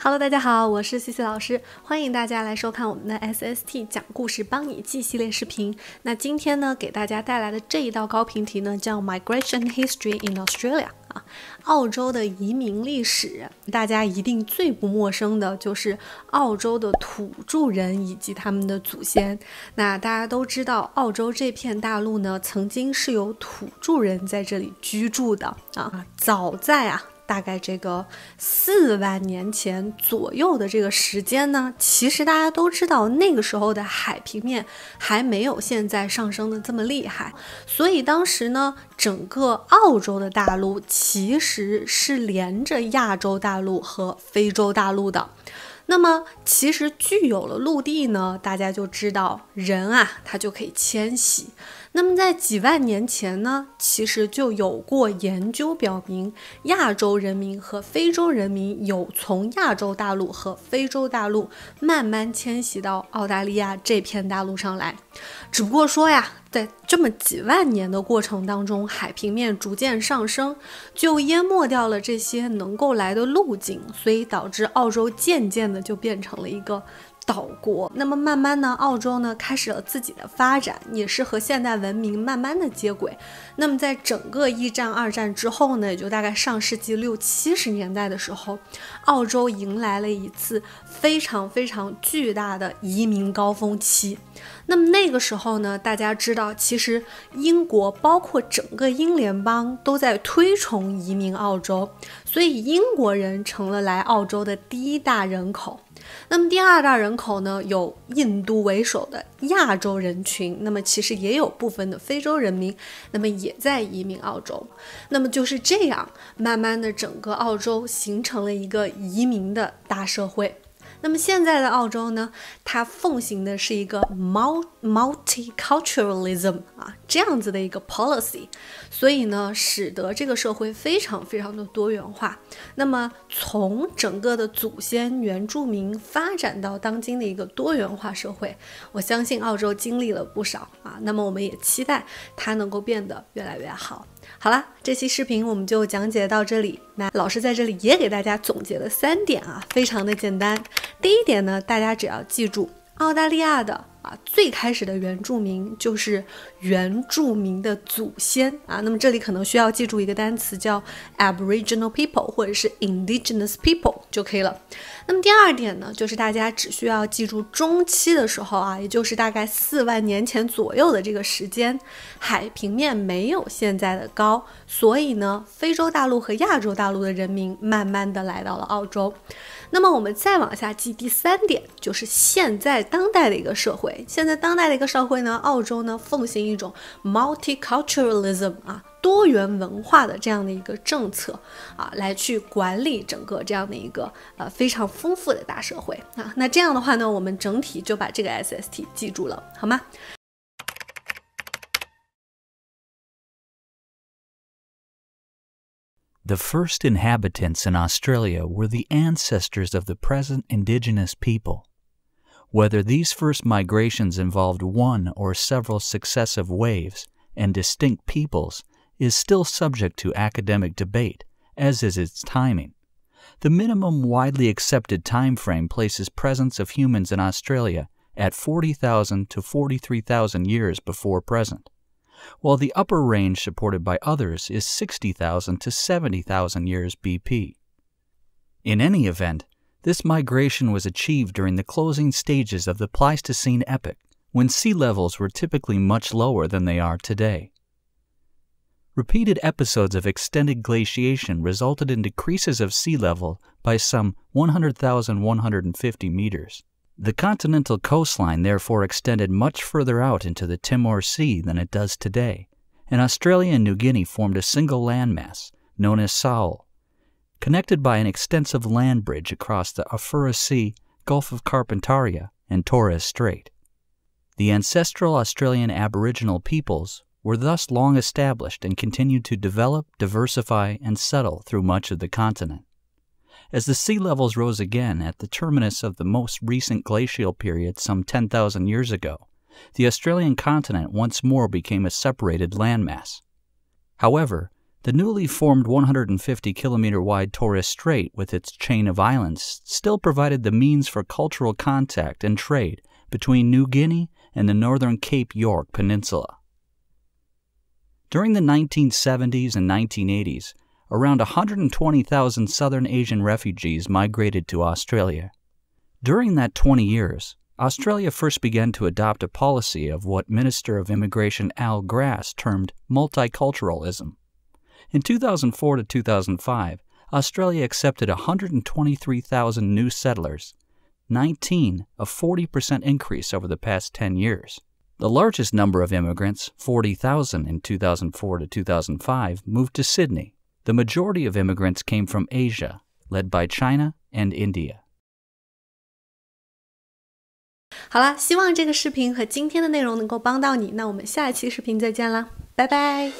Hello，大家好，我是西西老师，欢迎大家来收看我们的 S S T 讲故事帮你记系列视频。那今天呢，给大家带来的这一道高频题呢，叫 Migration History in Australia。澳洲的移民历史，大家一定最不陌生的就是澳洲的土著人以及他们的祖先。那大家都知道，澳洲这片大陆呢，曾经是有土著人在这里居住的啊。早在啊。大概这个四万年前左右的这个时间呢，其实大家都知道，那个时候的海平面还没有现在上升的这么厉害，所以当时呢，整个澳洲的大陆其实是连着亚洲大陆和非洲大陆的。那么，其实具有了陆地呢，大家就知道，人啊，他就可以迁徙。那么，在几万年前呢，其实就有过研究表明，亚洲人民和非洲人民有从亚洲大陆和非洲大陆慢慢迁徙到澳大利亚这片大陆上来。只不过说呀，在这么几万年的过程当中，海平面逐渐上升，就淹没掉了这些能够来的路径，所以导致澳洲渐渐的就变成了一个。岛国，那么慢慢呢，澳洲呢开始了自己的发展，也是和现代文明慢慢的接轨。那么在整个一战、二战之后呢，也就大概上世纪六七十年代的时候，澳洲迎来了一次非常非常巨大的移民高峰期。那么那个时候呢，大家知道，其实英国包括整个英联邦都在推崇移民澳洲，所以英国人成了来澳洲的第一大人口。那么第二大人口呢，有印度为首的亚洲人群，那么其实也有部分的非洲人民，那么也在移民澳洲。那么就是这样，慢慢的整个澳洲形成了一个移民的大社会。那么现在的澳洲呢，它奉行的是一个 multi multiculturalism 啊这样子的一个 policy，所以呢，使得这个社会非常非常的多元化。那么从整个的祖先原住民发展到当今的一个多元化社会，我相信澳洲经历了不少啊。那么我们也期待它能够变得越来越好。好啦，这期视频我们就讲解到这里。那老师在这里也给大家总结了三点啊，非常的简单。第一点呢，大家只要记住澳大利亚的。啊，最开始的原住民就是原住民的祖先啊。那么这里可能需要记住一个单词，叫 Aboriginal people 或者是 Indigenous people 就可以了。那么第二点呢，就是大家只需要记住中期的时候啊，也就是大概四万年前左右的这个时间，海平面没有现在的高，所以呢，非洲大陆和亚洲大陆的人民慢慢的来到了澳洲。那么我们再往下记，第三点就是现在当代的一个社会。现在当代的一个社会呢，澳洲呢奉行一种 multiculturalism 啊，多元文化的这样的一个政策啊，来去管理整个这样的一个呃非常丰富的大社会啊。那这样的话呢，我们整体就把这个 SST 记住了，好吗？The first inhabitants in Australia were the ancestors of the present indigenous people. whether these first migrations involved one or several successive waves and distinct peoples is still subject to academic debate, as is its timing. The minimum widely accepted time frame places presence of humans in Australia at 40,000 to 43,000 years before present, while the upper range supported by others is 60,000 to 70,000 years BP. In any event, this migration was achieved during the closing stages of the Pleistocene epoch, when sea levels were typically much lower than they are today. Repeated episodes of extended glaciation resulted in decreases of sea level by some 100,150 meters. The continental coastline therefore extended much further out into the Timor Sea than it does today, and Australia and New Guinea formed a single landmass, known as Saul, connected by an extensive land bridge across the Afura Sea, Gulf of Carpentaria, and Torres Strait. The ancestral Australian Aboriginal peoples were thus long established and continued to develop, diversify, and settle through much of the continent. As the sea levels rose again at the terminus of the most recent glacial period some 10,000 years ago, the Australian continent once more became a separated landmass. However, the newly formed 150 kilometer wide Torres Strait, with its chain of islands, still provided the means for cultural contact and trade between New Guinea and the northern Cape York Peninsula. During the 1970s and 1980s, around 120,000 Southern Asian refugees migrated to Australia. During that 20 years, Australia first began to adopt a policy of what Minister of Immigration Al Grass termed multiculturalism in 2004 to 2005, Australia accepted 123,000 new settlers, 19, a 40% increase over the past 10 years. The largest number of immigrants, 40,000 in 2004 to 2005, moved to Sydney. The majority of immigrants came from Asia, led by China and India. 好了，希望这个视频和今天的内容能够帮到你。那我们下一期视频再见啦，拜拜。